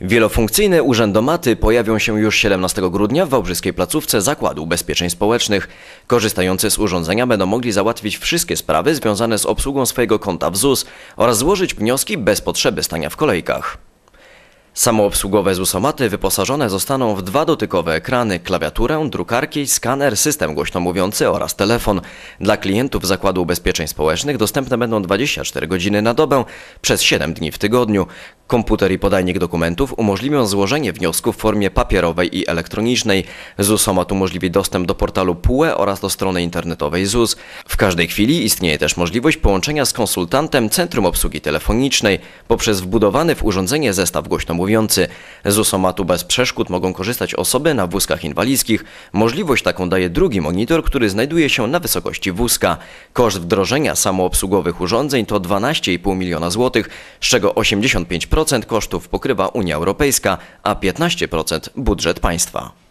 Wielofunkcyjne urzędomaty pojawią się już 17 grudnia w Wałbrzyskiej Placówce Zakładu Ubezpieczeń Społecznych. Korzystający z urządzenia będą mogli załatwić wszystkie sprawy związane z obsługą swojego konta w ZUS oraz złożyć wnioski bez potrzeby stania w kolejkach. Samoobsługowe ZUS-omaty wyposażone zostaną w dwa dotykowe ekrany, klawiaturę, drukarki, skaner, system głośnomówiący oraz telefon. Dla klientów Zakładu Ubezpieczeń Społecznych dostępne będą 24 godziny na dobę przez 7 dni w tygodniu. Komputer i podajnik dokumentów umożliwią złożenie wniosku w formie papierowej i elektronicznej. ZUS-omat umożliwi dostęp do portalu PUE oraz do strony internetowej ZUS. W każdej chwili istnieje też możliwość połączenia z konsultantem Centrum Obsługi Telefonicznej poprzez wbudowany w urządzenie zestaw głośnomówiący. ZUSOMA tu bez przeszkód mogą korzystać osoby na wózkach inwalidzkich. Możliwość taką daje drugi monitor, który znajduje się na wysokości wózka. Koszt wdrożenia samoobsługowych urządzeń to 12,5 miliona złotych, z czego 85% 50% kosztów pokrywa Unia Europejska, a 15% budżet państwa.